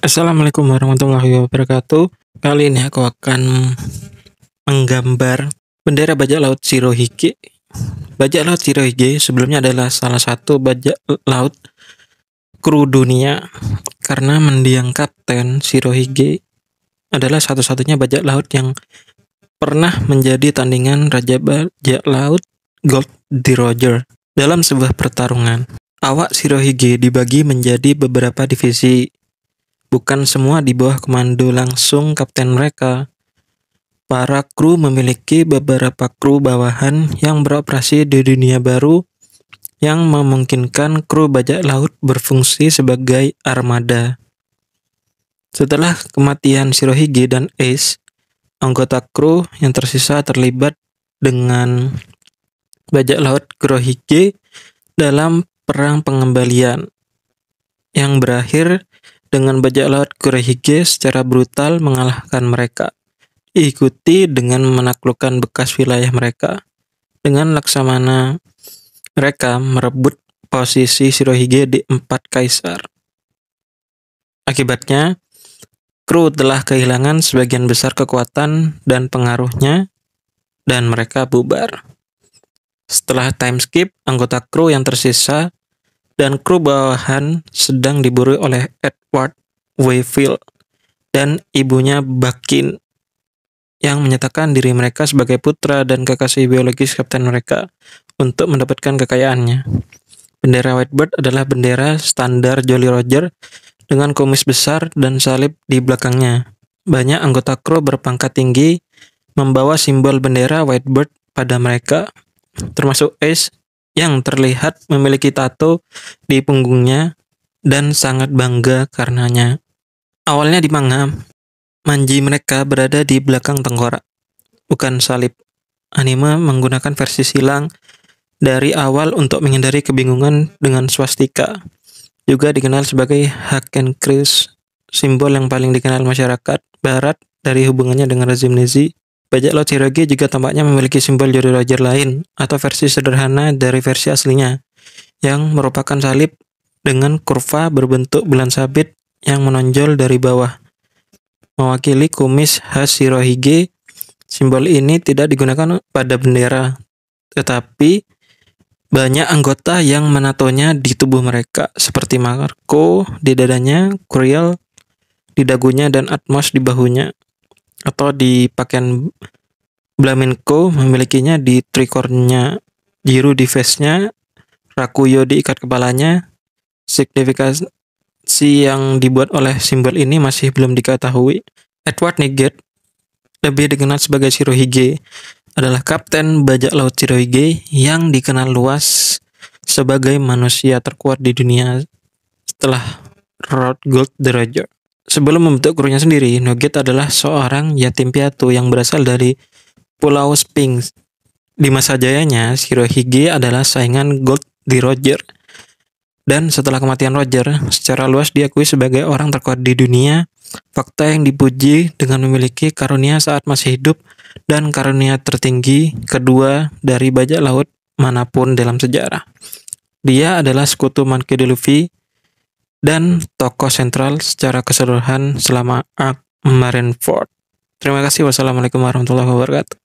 Assalamualaikum warahmatullahi wabarakatuh. Kali ini aku akan menggambar bendera bajak laut Shirohige. Bajak laut Shirohige sebelumnya adalah salah satu bajak laut kru dunia karena mendiang kapten Shirohige adalah satu-satunya bajak laut yang pernah menjadi tandingan raja bajak laut Gold D. Roger dalam sebuah pertarungan. Awak Shirohige dibagi menjadi beberapa divisi bukan semua di bawah komando langsung kapten mereka. Para kru memiliki beberapa kru bawahan yang beroperasi di dunia baru yang memungkinkan kru bajak laut berfungsi sebagai armada. Setelah kematian Shirohige dan Ace, anggota kru yang tersisa terlibat dengan bajak laut Kurohige dalam perang pengembalian yang berakhir dengan bajak laut Kurehige secara brutal mengalahkan mereka, diikuti dengan menaklukkan bekas wilayah mereka. Dengan Laksamana, mereka merebut posisi Shirohige di empat kaisar. Akibatnya, kru telah kehilangan sebagian besar kekuatan dan pengaruhnya, dan mereka bubar. Setelah time skip, anggota kru yang tersisa dan kru bawahan sedang diburu oleh Ed Edward Wayfield dan ibunya Bakin yang menyatakan diri mereka sebagai putra dan kekasih biologis kapten mereka untuk mendapatkan kekayaannya. Bendera Whitebird adalah bendera standar Jolly Roger dengan komis besar dan salib di belakangnya. Banyak anggota kru berpangkat tinggi membawa simbol bendera Whitebird pada mereka, termasuk Ace yang terlihat memiliki tato di punggungnya dan sangat bangga karenanya. Awalnya di manga, manji mereka berada di belakang tengkorak, bukan salib. Anime menggunakan versi silang dari awal untuk menghindari kebingungan dengan swastika, juga dikenal sebagai Haken Chris, simbol yang paling dikenal masyarakat barat dari hubungannya dengan rezim Nazi. Bajak Laut Hirage juga tampaknya memiliki simbol Jodoh Roger lain atau versi sederhana dari versi aslinya yang merupakan salib dengan kurva berbentuk bulan sabit yang menonjol dari bawah. Mewakili kumis khas Shirohige, simbol ini tidak digunakan pada bendera, tetapi banyak anggota yang menatonya di tubuh mereka, seperti Marco di dadanya, Kuriel di dagunya, dan Atmos di bahunya, atau di pakaian Blamenco memilikinya di trikornya, Jiru di face-nya, Rakuyo di ikat kepalanya, Signifikansi yang dibuat oleh simbol ini masih belum diketahui. Edward Nigget, lebih dikenal sebagai Shirohige, adalah kapten bajak laut Shirohige yang dikenal luas sebagai manusia terkuat di dunia setelah Rod Gold the Roger. Sebelum membentuk krunya sendiri, Nugget adalah seorang yatim piatu yang berasal dari Pulau Sphinx. Di masa jayanya, Shirohige adalah saingan Gold the Roger – dan setelah kematian Roger, secara luas diakui sebagai orang terkuat di dunia, fakta yang dipuji dengan memiliki karunia saat masih hidup dan karunia tertinggi kedua dari bajak laut manapun dalam sejarah. Dia adalah sekutu Monkey D. Luffy dan tokoh sentral secara keseluruhan selama Ark Marineford. Terima kasih. Wassalamualaikum warahmatullahi wabarakatuh.